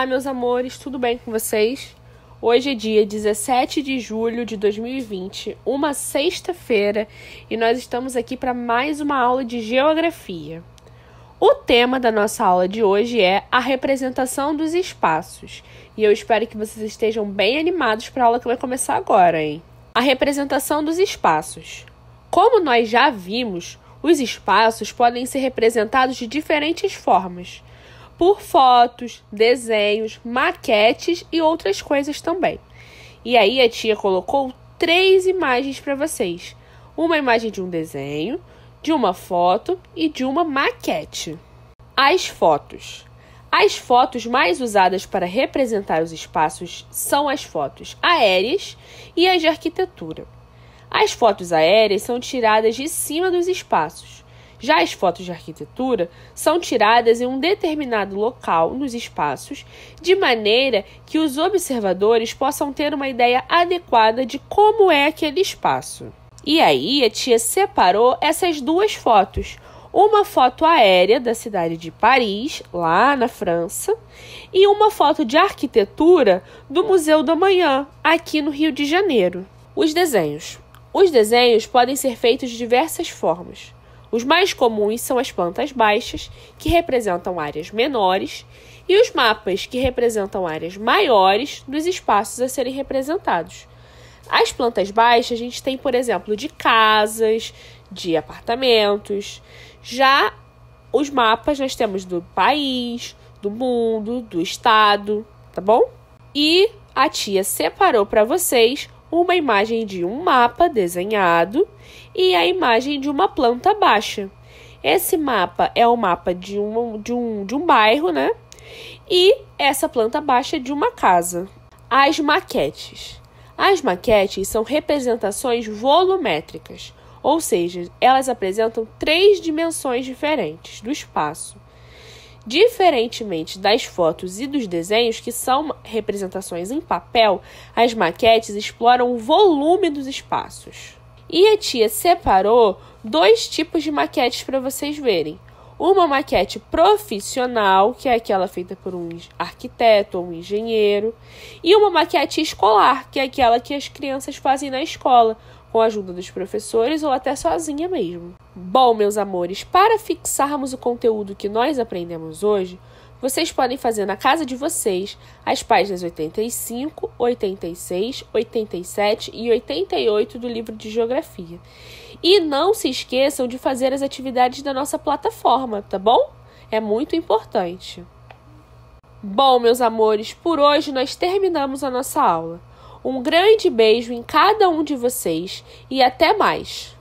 Olá, meus amores, tudo bem com vocês? Hoje é dia 17 de julho de 2020, uma sexta-feira, e nós estamos aqui para mais uma aula de geografia. O tema da nossa aula de hoje é a representação dos espaços, e eu espero que vocês estejam bem animados para a aula que vai começar agora, hein? A representação dos espaços. Como nós já vimos, os espaços podem ser representados de diferentes formas por fotos, desenhos, maquetes e outras coisas também. E aí a tia colocou três imagens para vocês: uma imagem de um desenho, de uma foto e de uma maquete. As fotos. As fotos mais usadas para representar os espaços são as fotos aéreas e as de arquitetura. As fotos aéreas são tiradas de cima dos espaços, já as fotos de arquitetura são tiradas em um determinado local nos espaços, de maneira que os observadores possam ter uma ideia adequada de como é aquele espaço. E aí a tia separou essas duas fotos. Uma foto aérea da cidade de Paris, lá na França, e uma foto de arquitetura do Museu da Manhã, aqui no Rio de Janeiro. Os desenhos. Os desenhos podem ser feitos de diversas formas. Os mais comuns são as plantas baixas, que representam áreas menores, e os mapas, que representam áreas maiores dos espaços a serem representados. As plantas baixas a gente tem, por exemplo, de casas, de apartamentos. Já os mapas nós temos do país, do mundo, do estado, tá bom? E a tia separou para vocês uma imagem de um mapa desenhado e a imagem de uma planta baixa. Esse mapa é o mapa de um, de um, de um bairro, né? E essa planta baixa é de uma casa. As maquetes. As maquetes são representações volumétricas, ou seja, elas apresentam três dimensões diferentes do espaço. Diferentemente das fotos e dos desenhos, que são representações em papel, as maquetes exploram o volume dos espaços. E a tia separou dois tipos de maquetes para vocês verem. Uma maquete profissional, que é aquela feita por um arquiteto ou um engenheiro, e uma maquete escolar, que é aquela que as crianças fazem na escola, com a ajuda dos professores ou até sozinha mesmo. Bom, meus amores, para fixarmos o conteúdo que nós aprendemos hoje, vocês podem fazer na casa de vocês as páginas 85, 86, 87 e 88 do livro de Geografia. E não se esqueçam de fazer as atividades da nossa plataforma, tá bom? É muito importante. Bom, meus amores, por hoje nós terminamos a nossa aula. Um grande beijo em cada um de vocês e até mais!